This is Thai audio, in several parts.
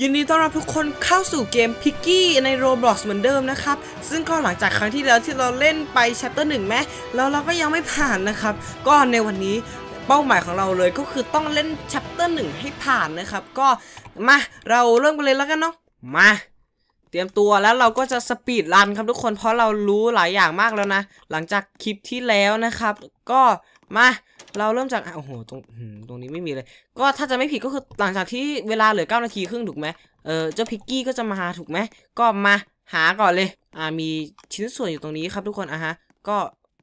ยินดีต้อนรับทุกคนเข้าสู่เกมพิกกี้ใน Roblox เหมือนเดิมนะครับซึ่งก็หลังจากครั้งที่แล้วที่เราเล่นไปชัปเตอร์หนึ่งแม้แล้วเราก็ยังไม่ผ่านนะครับ ก็ในวันนี้เป้าหมายของเราเลยก็คือต้องเล่นชัปเตอร์หนึ่งให้ผ่านนะครับ ก็มาเราเริ่มกันเลยแล้วกันเนาะมา เตรียมตัวแล้วเราก็จะสปีดรันครับทุกคนเพราะเรารู้หลายอย่างมากแล้วนะ หลังจากคลิปที่แล้วนะครับก็มา เราเริ่มจาก โอ้โห ตรง ตรงนี้ไม่มีเลย ก็ถ้าจะไม่ผิดก็คือ หลังจากที่เวลาเหลือ9นาทีครึ่งถูกไหมเออเจ้าพิกกี้ก็จะมาหาถูกไหม ก็มาหาก่อนเลย อ่า มีชิ้นส่วนอยู่ตรงนี้ครับทุกคน อ่ะฮะ ก็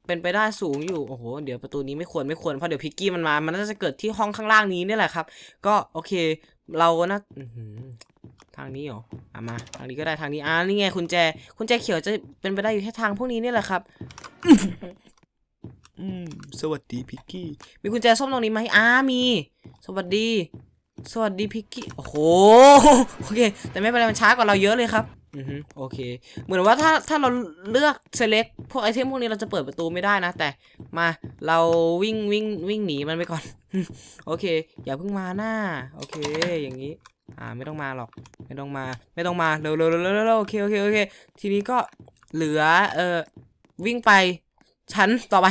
เป็นไปได้สูงอยู่ โอ้โห เดี๋ยวประตูนี้ไม่ควรไม่ควร เพราะเดี๋ยวพิกกี้มันมา มันน่าจะเกิดที่ห้องข้างล่างนี้นี่แหละครับ ก็โอเค เรานะทางนี้เหรอ อ่ะมา ทางนี้ก็ได้ทางนี้ อ่า นี่ไงคุณแจคุณแจเขียวจะเป็นไปได้อยู่แค่ทางพวกนี้นี่แหละครับสวัสดีพิกกี้ มีกุญแจส้มตรงนี้ไหมอ้ามี สวัสดี สวัสดีพิกกี้ โอ้โห โอเค แต่ไม่เป็นไร มันช้ากว่าเราเยอะเลยครับ อือฮึโอเค เหมือนว่าถ้าถ้าเราเลือก select พวกไอเทมพวกนี้เราจะเปิดประตูไม่ได้นะ แต่มา เราวิ่งวิ่งวิ่งหนีมันไปก่อน โอเค อย่าเพิ่งมาหน้า โอเค อย่างนี้ อ่า ไม่ต้องมาหรอก ไม่ต้องมา ไม่ต้องมา เร็วเร็วเร็วเร็วโอเคโอเคโอเค ทีนี้ก็เหลือ เออวิ่งไปชั้นต่อไป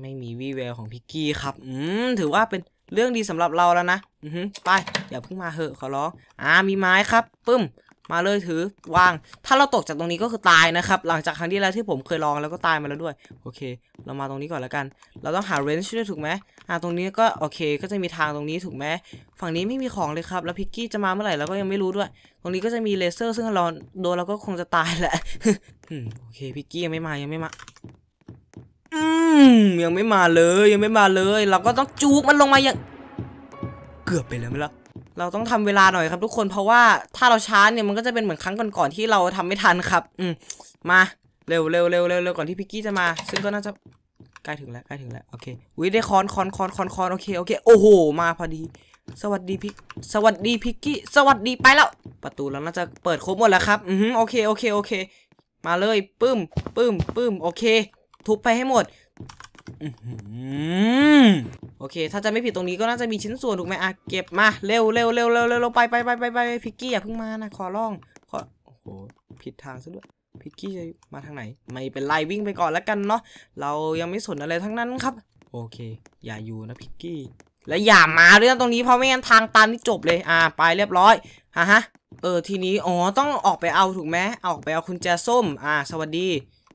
ไม่มีวี่แววของพิกกี้ครับ อืม ถือว่าเป็นเรื่องดีสำหรับเราแล้วนะอือฮึไปอย่าเพิ่งมาเหอะขอร้อง อ่า มีไม้ครับ ปึ้ม มาเลยถือวาง ถ้าเราตกจากตรงนี้ก็คือตายนะครับ หลังจากครั้งที่แล้วที่ผมเคยลองแล้วก็ตายมาแล้วด้วย โอเค เรามาตรงนี้ก่อนแล้วกัน เราต้องหาเรนจ์ด้วยถูกไหม อ่า ตรงนี้ก็โอเค ก็จะมีทางตรงนี้ถูกไหม ฝั่งนี้ไม่มีของเลยครับ แล้วพิกกี้จะมาเมื่อไหร่เราก็ยังไม่รู้ด้วย ตรงนี้ก็จะมีเลเซอร์ซึ่งเราโดนเราก็คงจะตายแหละโอเค พิกกี้ยังไม่มา ยังไม่มาอืมยังไม่มาเลยยังไม่มาเลย เราก็ต้องจูกมันลงมาอย่างเกือบไปแล้วไหมล่ะเราต้องทำเวลาหน่อยครับทุกคน เพราะว่าถ้าเราช้าเนี่ยมันก็จะเป็นเหมือนครั้งก่อนๆที่เราทำไม่ทันครับ อืมมาเร็วเร็วเร็วเร็วก่อนที่พิกกี้จะมา ซึ่งก็น่าจะใกล้ถึงแล้วใกล้ถึงแล้วโอเคอุ้ยได้คอนคอนคอนคอนคอนโอเคโอเคโอ้โหมาพอดี สวัสดีพิกสวัสดีพิกกี้สวัสดีไปแล้ว ประตูเลาน่าจะเปิดครบหมดแล้วครับ อืมโอเคโอเคโอเคมาเลยปึ้มปึ้มปึ้มโอเคทุบไปให้หมด โอเค ถ้าจะไม่ผิดตรงนี้ก็น่าจะมีชิ้นส่วนถูกไหมอ่ะเก็บมาเร็วเร็วเร็วเร็วเร็วไปไปไปไปไปพิกกี้อย่าเพิ่งมานะขอร้องขอโอ้โหผิดทางซะด้วยพิกกี้จะมาทางไหน ไม่เป็นไรวิ่งไปก่อนแล้วกันเนาะเรายังไม่สนอะไรทั้งนั้นครับ โอเค อย่าอยู่นะพิกกี้และอย่ามาเรื่องตรงนี้เพราะไม่งั้นทางตันนี่จบเลยอ่าไปเรียบร้อยฮะฮะเออทีนี้อ๋อต้องออกไปเอาถูกไหมออกไปเอาคุณแจส้มอ่า สวัสดี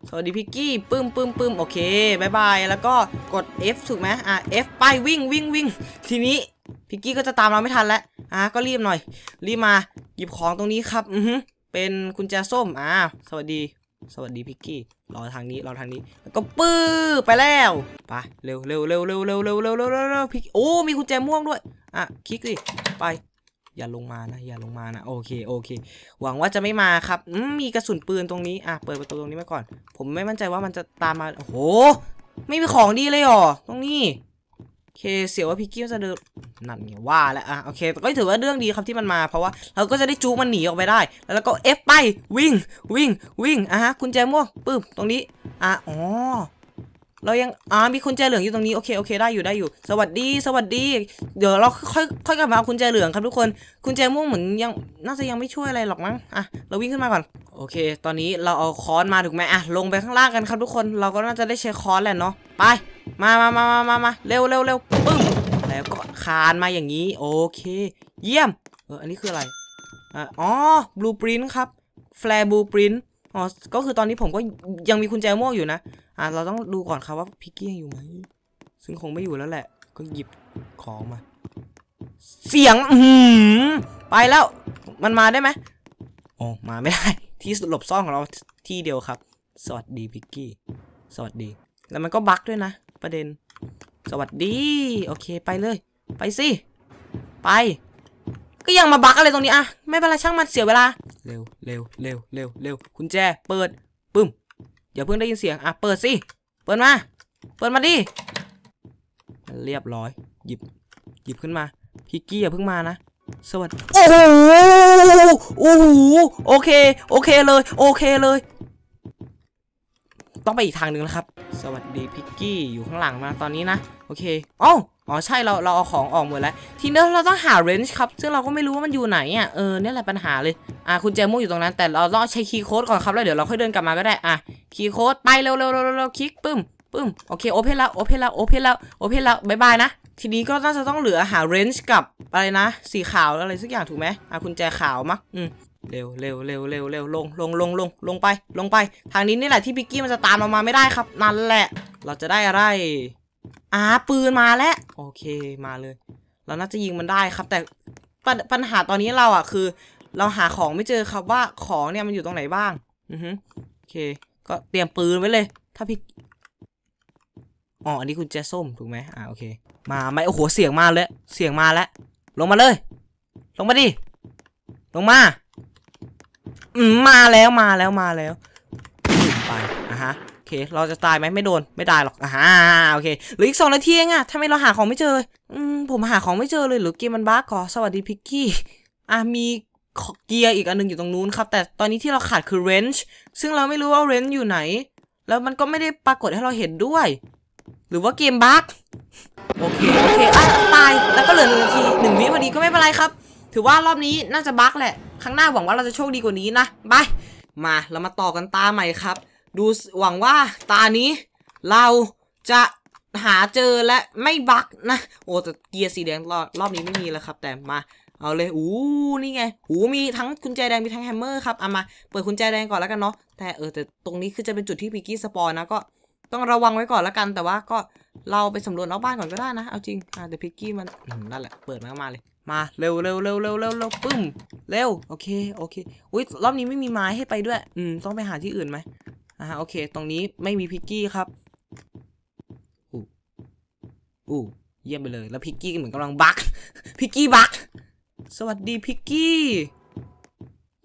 สวัสดีพิกกี้ปึ้มปึ้มปึ้มโอเคบายบายแล้วก็กด F ถูกไหมอ่ะ F ไปวิ่งวิ่งวิ่งทีนี้พิกกี้ก็จะตามเราไม่ทันแล้วอ่ะก็รีบหน่อยรีบมาหยิบของตรงนี้ครับอือเป็นกุญแจส้มอ่ะสวัสดี สวัสดีพิกกี้รอทางนี้รอทางนี้แล้วก็ปื้อไปแล้วไปเร็วเร็วเร็วเร็วเร็วเร็วเร็วเร็วเร็วพิกโอ้มีกุญแจม่วงด้วยอ่ะคลิกดิไปอย่าลงมานะอย่าลงมานะโอเคโอเค หวังว่าจะไม่มาครับมีกระสุนปืนตรงนี้อ่ะเปิดประตูตรงนี้มาก่อน ผมไม่มั่นใจว่ามันจะตามมาโอ้โหไม่มีของดีเลยหรอตรงนี้ เคเสียวว่าพี่กิ้วจะเดินนั่นไงว่าแล้วอ่ะโอเค ก็ถือว่าเรื่องดีครับที่มันมาเพราะว่า เราก็จะได้จูมันหนีออกไปได้ แล้วก็เอฟไปวิ่งวิ่งวิ่งอ่ะฮะคุณแจม่วงปึ๊บตรงนี้อ่ะอ๋อเรายังอ่ามีคุณแจเหลือง อยู่ตรงนี้โอเคโอเคได้อยู่ได้อยู่ สวัสดีสวัสดี เดี๋ยวเราค่อย ค่อยกลับมาเอาคุณแจเหลืองครับทุกคนคุณแจม่วงเหมือนยังน่าจะยังไม่ช่วยอะไรหรอกมั้งอ่ะเราวิ่งขึ้นมาก่อนโอเคตอนนี้เราเอาค้อนมาถูกไหมอ่ะลงไปข้างล่างกันครับทุกคนเราก็น่าจะได้ใช้ค้อนแหละเนาะไปมามามามามามาเร็วเร็วเร็วปึ้มแล้วก็คานมาอย่างนี้โอเค เยี่ยมเอออันนี้คืออะไรอ๋อบลูปรินต์ครับแฟร์บลูปรินต์อ๋อก็คือตอนนี้ผมก็ยังมีคุณแจม่วงอยู่นะอ่ะเราต้องดูก่อนครับว่าพิกกี้ยังอยู่ไหมซึ่งคงไม่อยู่แล้วแหละก็หยิบของมา เสียงอืมไปแล้วมันมาได้ไหมโอ้มาไม่ได้ที่หลบซ่อนของเราที่เดียวครับ สวัสดีพิกกี้สวัสดีแล้วมันก็บั๊กด้วยนะประเด็น สวัสดีโอเคไปเลย ไปสิไป ก็ยังมาบั๊กอะไรตรงนี้อะไม่เป็นไรช่างมันเสียเวลาเร็วเร็วเร็วเร็วเร็วคุณแจเปิดอย่าเพิ่งได้ยินเสียง อ่ะ เปิดสิ เปิดมา เปิดมาดิเรียบร้อย หยิบ หยิบขึ้นมา พิกกี้อย่าเพิ่งมานะ สวัสดี โอ้โห โอ้โห โอเค โอเคเลย โอเคเลย ต้องไปอีกทางหนึ่งแล้วครับ สวัสดีพิกกี้ อยู่ข้างหลังมา ตอนนี้นะ โอเคเอ้าอ๋อ ใช่เราเราเอาของออกหมดแล้ว ทีนี้เราต้องหาเรนจ์ครับ ซึ่งเราก็ไม่รู้ว่ามันอยู่ไหนอ่ะเออเนี่ยแหละปัญหาเลย อ่ะคุณเจมุกอยู่ตรงนั้นแต่เราต้องใช้คีย์โค้ดก่อนครับแล้วเดี๋ยวเราค่อยเดินกลับมาก็ได้ อ่ะคีย์โค้ดไปเร็วเร็วเร็วเร็วคลิกปึ้มปึ้มโอเคโอเพนแล้วโอเพนแล้วโอเพนแล้วโอเพนแล้วบายบายนะ ทีนี้ก็น่าจะต้องเหลือหาเรนจ์กับอะไรนะสีขาวอะไรสักอย่างถูกไหมอ่ะคุณแจขาวมั้งอืมเร็วเร็วเร็วเร็วเร็วลงลงลงลงลงไปลงไป ทางนี้นี่แหละที่พิกกี้มันจะตามเรามาไม่ได้ครับ นั่นแหละ เราจะได้อะไรอ่า ปืนมาแล้ว โอเคมาเลย เราน่าจะยิงมันได้ครับ แต่ปัญหาตอนนี้เราอ่ะ คือ เราหาของไม่เจอครับว่าของเนี่ยมันอยู่ตรงไหนบ้าง อือฮึโอเค ก็เตรียมปืนไว้เลย ถ้าพี่อ๋ออันนี้คุณแจส้มถูกไหมอ่าโอเค มาไมมโอ้โหเสียงมาเลยเสียงมาแล้วลงมาเลย ลงมาดิลงมาอืมมาแล้วมาแล้วมาแล้ว ไปอ่ะฮะอเคเราจะตายไหมไม่โดนไม่ตายหรอกอ่าโอเคหรืออีกสองนาทีเองอะทำไมเราหาของไม่เจอเลยอืมผมหาของไม่เจอเลย หรือเกมมันบั๊กกอสวัสดีพิกกี้อ่ะมีเกียร์อีกอันนึงอยู่ตรงนู้นครับ แต่ตอนนี้ที่เราขาดคือเรนจ์ซึ่งเราไม่รู้ว่าเรนจ์อยู่ไหน แล้วมันก็ไม่ได้ปรากฏให้เราเห็นด้วย หรือว่าเกมบั๊กโอเคโอเคอ่ะตายแล้วก็เหลือหนึ่งนาทีหนึ่งวิพอดีก็ไม่เป็นไรครับถือว่ารอบนี้น่าจะบั๊กแหละครั้งหน้าหวังว่าเราจะโชคดีกว่านี้นะบายมา เรามาต่อกันตาใหม่ครับดูหวังว่าตานี้เราจะหาเจอและไม่บักนะ โอ้แต่เกียร์สีแดงรอบรอบนี้ไม่มีแล้วครับ แต่มาเอาเลย อู้นี่ไง หูมีทั้งกุญแจแดงมีทั้งแฮมเมอร์ครับเอามาเปิดกุญแจแดงก่อนแล้วกันเนาะแต่เออแต่ตรงนี้คือจะเป็นจุดที่พิกกี้สปอร์นะก็ต้องระวังไว้ก่อนแล้วกัน แต่ว่าก็เราไปสำรวจนอกบ้านก่อนก็ได้นะ เอาจริงอ่แต่พิกกี้มันนั่นแหละเปิดมามาเลยมาเร็วเร็วเร็วเร็วเร็วเร็วปึ้มเร็วโอเคโอเคอุ้ยรอบนี้ไม่มีไม้ให้ไปด้วยอืมต้องไปหาที่อื่นไหมอ่าโอเคตรงนี้ไม่มีพิกกี้ครับ อู้อู้เยี่ยมไปเลยแล้วพิกกี้เหมือนกำลังบักพิกกี้บักสวัสดีพิกกี้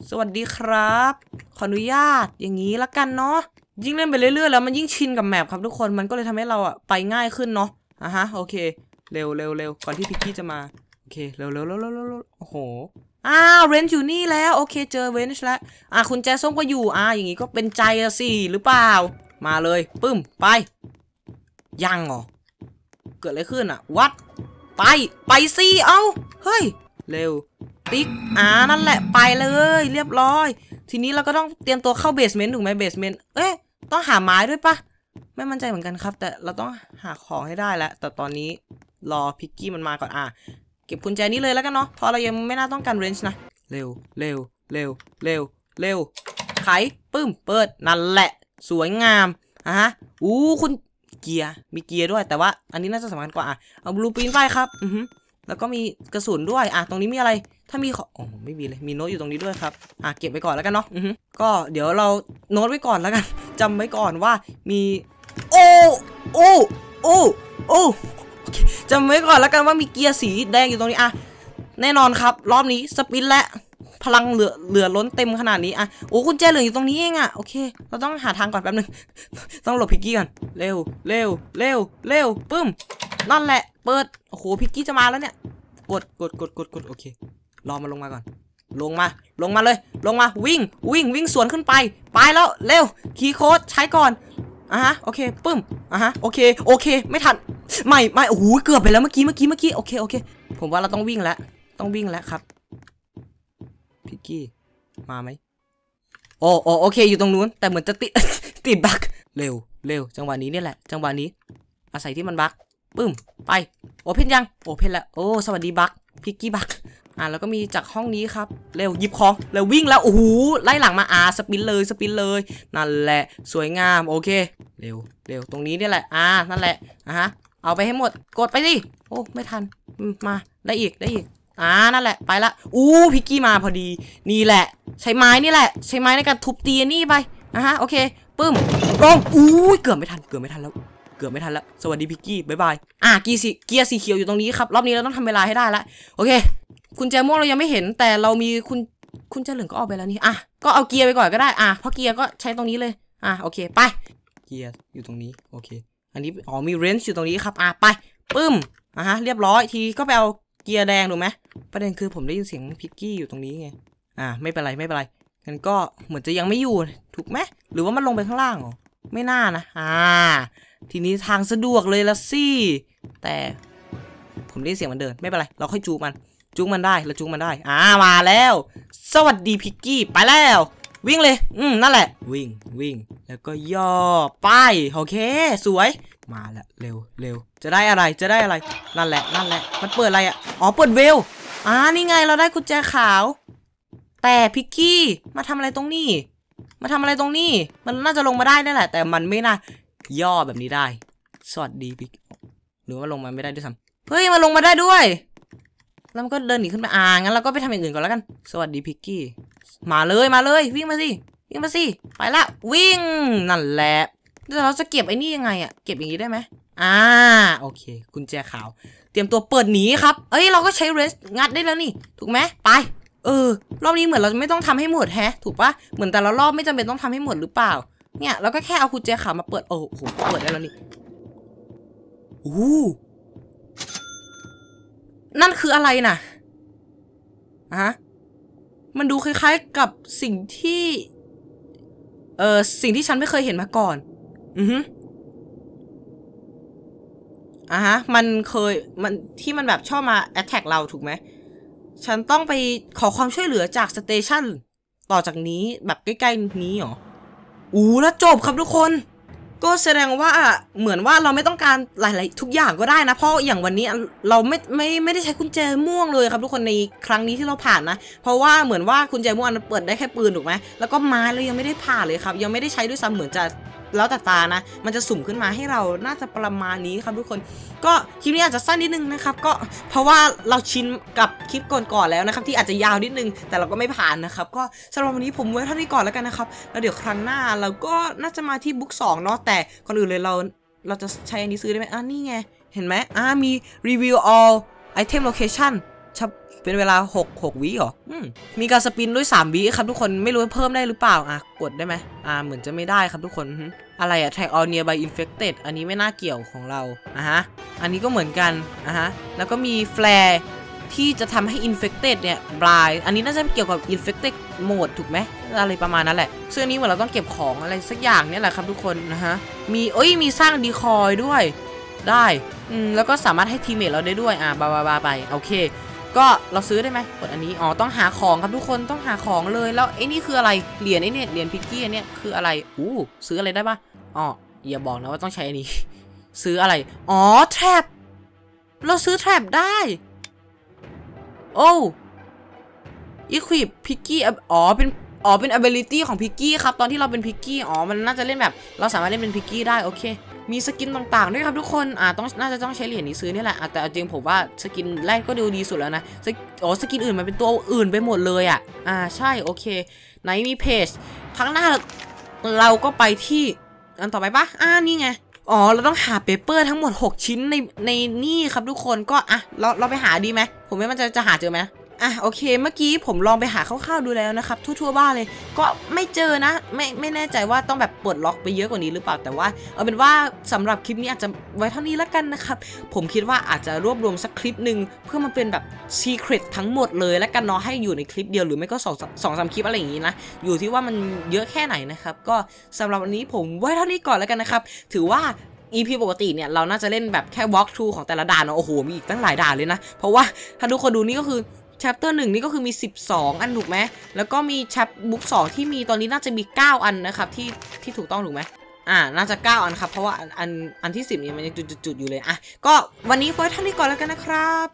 สวัสดีครับ ขออนุญาตอย่างนี้ละกันเนาะยิ่งเล่นไปเรื่อยๆแล้วมันยิ่งชินกับแมปครับทุกคนมันก็เลยทำให้เราอะไปง่ายขึ้นเนาะอ่ะฮะโอเคเร็วเร็วเร็วก่อนที่พิกกี้จะมาโอเคเร็วเร็วเร็วเร็วโอ้โหอ้าวเรน์อยู่นี่แล้ว โอเคเจอเรนช์แล้วอ่ะคุณแจซงก็อยู่อ่ะอย่างงี้ก็เป็นใจสิ หรือเปล่า มาเลย ปึ้ม ไป ยังเหรอเกิดอะไรขึ้นอ่ะวัดไปไปสิ เอา้าเฮ้ย เร็ว ติ๊ก อ่านั่นแหละไปเลย เรียบร้อย ทีนี้เราก็ต้องเตรียมตัวเข้าเบสเมนต์ถูกไหมเบสเมนต์เอ๊ะต้องหาไม้ด้วยปะไม่มั่นใจเหมือนกันครับ แต่เราต้องหาของให้ได้แล้วแต่ตอนนี้รอพิกกี้มันมาก่อนอ่ะเก็บกุญแจนี้เลยแล้วกันเนาะเพราะเรายังไม่น่าต้องการเรนจ์นะ เร็ว เร็ว เร็ว เร็ว เร็ว ไขปึ้ม เปิด นั่นแหละ สวยงามอะฮะ อู้คุณเกียร์ มีเกียร์ด้วยแต่ว่า อันนี้น่าจะสำคัญกว่าอ่ะเอาบลูปินไปครับ อือฮึ แล้วก็มีกระสุนด้วยอ่ะตรงนี้มีอะไร ถ้ามีขออ๋ไม่มีเลย มีโน้ตอยู่ตรงนี้ด้วยครับ อ่ะ เก็บไปก่อนแล้วกันเนาะ อือฮึ ก็เดี๋ยวเราโน้ตไว้ก่อนแล้วกันจำไว้ก่อนว่ามี โอ้ โอ้ โอ้ โอ้จำไว้ก่อนแล้วกันว่ามีเกียร์สีแดงอยู่ตรงนี้อะแน่นอนครับ รอบนี้สปินและพลังเหลือเหลือล้นเต็มขนาดนี้อะโอ้คุณแจเหลืออยู่ตรงนี้เองอะโอเค เราต้องหาทางก่อนแป๊บนึงต้องหลบพิกกี้ก่อนเร็ว เร็วเร็วเร็วปึ้มนั่นแหละ เปิดโอ้โหพิกกี้จะมาแล้วเนี่ย กดกดกดกดกดโอเค รอมาลงมาก่อน ลงมาลงมาเลยลงมาวิ่งวิ่งวิ่งสวนขึ้นไปไปแล้วเร็วคีย์โค้ดใช้ก่อนอ่ะฮะโอเคปึ้มอ่ะฮะโอเคโอเคไม่ทัน ไม่ไม่โอ้โหเกือบไปแล้วเมื่อกี้เมื่อกี้เมื่อกี้โอเคโอเคผมว่าเราต้องวิ่งแล้วต้องวิ่งแล้วครับพิกกี้มาไหมโอ้โอโอเคอยู่ตรงนู้นแต่เหมือนจะติดติดบักเร็วเร็วจังหวะนี้เนี่ยแหละจังหวะนี้ อาศัยที่มันบักปึ้มไปโอเพนยังโอเพนแล้วโอ้สวัสดีบักพิกกี้บักอ่าแล้วก็มีจากห้องนี้ครับเร็วหยิบของแล้ววิ่งแล้วโอ้โหไล่หลังมาอาสปินเลยสปินเลยนั่นแหละสวยงามโอเคเร็วเร็วตรงนี้นี่แหละอ่านั่นแหละอ่ะฮะเอาไปให้หมด กดไปสิโอ้ไม่ทันมาได้อีกได้อีกอ่านั่นแหละไปละ อู้พิกกี้มาพอดี นี่แหละ ใช้ไม้นี่แหละ ใช้ไม้ในการทุบตีนี่ไปนะฮะโอเคปึ้มลงอู้เกือบไม่ทันเกือบไม่ทันแล้วเกือบไม่ทันแล้วสวัสดีพิกกี้บ๊ายบายอ่ะกีสีเกียร์สีเขียวอยู่ตรงนี้ครับ รอบนี้เราต้องทำเวลาให้ได้ละโอเคคุณแจม่วงเรายังไม่เห็นแต่เรามีคุณคุณเจริญก็ออกไปแล้วนี่อ่ะก็เอาเกียร์ไปก่อนก็ได้อ่ะเพราะเกียร์ก็ใช้ตรงนี้เลยอ่ะโอเคไปเกียร์อยู่ตรงนี้โอเค อันนี้อ๋อมีเรนจ์อยู่ตรงนี้ครับ อ่ะไปปึ้มอ่ะฮะเรียบร้อยทีก็ไปเอาเกียร์แดงถูกไหมประเด็นคือผมได้ยินเสียงพิกกี้อยู่ตรงนี้ไงอ่ะไม่เป็นไรไม่เป็นไรงั้นก็เหมือนจะยังไม่อยู่ถูกไหมหรือว่ามันลงไปข้างล่างหรอไม่น่านะอ่ะทีนี้ทางสะดวกเลยละสิแต่ผมได้ยินเสียงมันเดินไม่เป็นไรเราค่อยจูบมันจุกมันได้ เราจุกมันได้ อ่า มาแล้ว สวัสดีพิกกี้ ไปแล้ว วิ่งเลย อืมนั่นแหละ วิ่ง วิ่ง แล้วก็ย่อ ไป โอเค สวย มาแล้ว เร็ว เร็ว จะได้อะไร จะได้อะไร นั่นแหละ นั่นแหละ มันเปิดอะไรอ่ะ อ๋อ เปิดเวลอ่า นี่ไง เราได้กุญแจขาว แต่พิกกี้ มาทำอะไรตรงนี้ มาทำอะไรตรงนี้ มันน่าจะลงมาได้นั่นแหละ แต่มันไม่น่า ย่อแบบนี้ได้ สวัสดีพิกหรือว่าลงมาไม่ได้ด้วยซ้ำเฮ้ยมาลงมาได้ด้วยแล้วมันก็เดินหนีขึ้นไปอ่างั้นเราก็ไปทำอย่างอื่นก่อนแล้วกัน สวัสดีพิกกี้ มาเลยมาเลยวิ่งมาสิวิ่งมาสิไปละ วิ่งนั่นแหละแต่เราจะเก็บไอ้นี่ยังไงอะเก็บอย่างนี้ได้ไหมอ่าโอเคกุญแจขาว เตรียมตัวเปิดหนีครับ เอ้ยเราก็ใช้เรสงัดได้แล้วนี่ถูกไหมไป เออ รอบนี้เหมือนเราไม่ต้องทำให้หมดแฮะ ถูกปะเหมือนแต่ละรอบไม่จำเป็นต้องทำให้หมดหรือเปล่า เนี่ย เราก็แค่เอากุญแจขาวมาเปิดโอ้โหเปิดได้แล้วนี่อู้นั่นคืออะไรนะ่ะฮะ มันดูคล้ายๆกับสิ่งที่ เอ่อ สิ่งที่ฉันไม่เคยเห็นมาก่อน อือฮึอ่ะฮะ มันเคยมันที่มันแบบชอบมาแอตแทกเราถูกไหม ฉันต้องไปขอความช่วยเหลือจากสเตชันต่อจากนี้แบบใกล้ๆนี้หรอ อู้ แล้วจบครับทุกคนก็แสดงว่าเหมือนว่าเราไม่ต้องการหลาย ๆ ทุกอย่างก็ได้นะ เพราะอย่างวันนี้เราไม่ไม่ไม่ได้ใช้กุญแจม่วงเลยครับทุกคนในครั้งนี้ที่เราผ่านนะ เพราะว่าเหมือนว่ากุญแจม่วงันเปิดได้แค่ปืนถูกไหมแล้วก็ไม้เรายังไม่ได้ผ่านเลยครับ ยังไม่ได้ใช้ด้วยซ้ำเหมือนจะแล้วแต่ตานะ มันจะสุ่มขึ้นมาให้เราน่าจะประมาณนี้ครับทุกคน ก็คลิปนี้อาจจะสั้นนิดนึงนะครับก็เพราะว่าเราชินกับคลิปก่อนๆแล้วนะครับที่อาจจะยาวนิดนึง แต่เราก็ไม่ผ่านนะครับก็สำหรับวันนี้ผมไว้เท่านี้ก่อนแล้วกันนะครับแล้วเดี๋ยวครั้งหน้าเราก็น่าจะมาที่บุ๊กสองเนาะแต่คนอื่นเลยเรา เราจะใช้อันนี้ซื้อได้ไหมอ่ะนี่ไงเห็นไหมอ่ามีรีวิว all item location เป็นเวลา 6 6วิเหรออืมมีการสปินด้วย 3วิครับทุกคนไม่รู้เพิ่มได้หรือเปล่าอ่ะกดได้ไหมอ่าเหมือนจะไม่ได้ครับทุกคนอะไรอะ tag all nearby infected อันนี้ไม่น่าเกี่ยวของเราอ่ะฮะอันนี้ก็เหมือนกันอ่ะฮะแล้วก็มีแฟร์ ที่จะทำให้ infected เนี่ยบลายอันนี้น่าจะเกี่ยวกับ infected mode ถูกไหม อะไรประมาณนั้นแหละ ซึ่งอันนี้เหมือนเราต้องเก็บของอะไรสักอย่างเนี่ยแหละครับทุกคนนะฮะมีเอ้ยมีสร้างดีคอยด้วย ได้อืมแล้วก็สามารถให้ทีเมทเราได้ด้วย อ่ะบาบาบาไปโอเคก็เราซื้อได้ไหมกดอันนี้อ๋อต้องหาของครับทุกคนต้องหาของเลยแล้วไอ้นี่คืออะไรเหรียญไอ้นี่เหรียญพิกกี้อเนี้ยคืออะไรอู้ซื้ออะไรได้ปะอ๋ออย่าบอกนะว่าต้องใช้อันนี้ซื้ออะไร อ๋อแทร็บเราซื้อแทร็บได้ โอ้อีควิปพิกกี้อ๋อเป็นอ๋อเป็นอเบลิตี้ของพิกกี้ครับตอนที่เราเป็นพิกกี้อ๋อมันน่าจะเล่นแบบ เราสามารถเล่นเป็นพิกกี้ได้โอเคมีสกินต่างๆด้วยครับทุกคน อ่าต้องน่าจะต้องใช้เหรียญนี้ซื้อนี่แหละ แต่จริงผมว่าสกินแรกก็ดูดีสุดแล้วนะ อ๋อสกินอื่นมันเป็นตัวอื่นไปหมดเลยอ่ะ อ่า ใช่ โอเคไหนมีเพจครั้งหน้าเราก็ไปที่ อันต่อไปปะอ่านี่ไง อ๋อ เราต้องหาเปเปอร์ทั้งหมด6 ชิ้นใน ในนี่ครับทุกคนก็อ่ะเราเราไปหาดีไหมผมไม่มันจะจะหาเจอไหมอ่ะโอเคเมื่อกี้ผมลองไปหาคร่าวๆดูแล้วนะครับทั่วๆบ้านเลย ก็ไม่เจอนะไม่ไม่แน่ใจว่าต้องแบบปลดล็อกไปเยอะกว่านี้หรือเปล่าแต่ว่า เอาเป็นว่าสำหรับคลิปนี้อาจจะไว้เท่านี้แล้วกันนะครับผมคิดว่าอาจจะรวบรวมสักคลิปหนึ่งเพื่อมาเป็นแบบซีเครตทั้งหมดเลย แล้วกันเนาะให้อยู่ในคลิปเดียวหรือไม่ก็สองสองสามคลิปอะไรอย่างงี้นะอยู่ที่ว่ามันเยอะแค่ไหน นะครับก็สำหรับวันนี้ผมไว้เท่านี้ก่อนแล้วกันนะครับถือว่า EP ปกติเนี่ยเราน่าจะเล่นแบบแค่ walkthrough ของแต่ละด่านเนาะโอ้โหมีอีกตั้งหลายด่านเลยนะเพราะว่า ถ้าดูคนดูนี่ก็คือ chapter หนึ่งนี่ก็คือมี 12 อันถูกไหม แล้วก็มี chap book งที่มีตอนนี้น่าจะมี 9 อันนะครับ ที่ที่ถูกต้องถูกไหม อ่า น่าจะ 9 อันครับเพราะว่าอันอันที่ 10นี่ยมันยังจุดๆอยู่เลย อ่ะ ก็วันนี้ไว้เท่านี้ก่อนแล้วกันนะครับ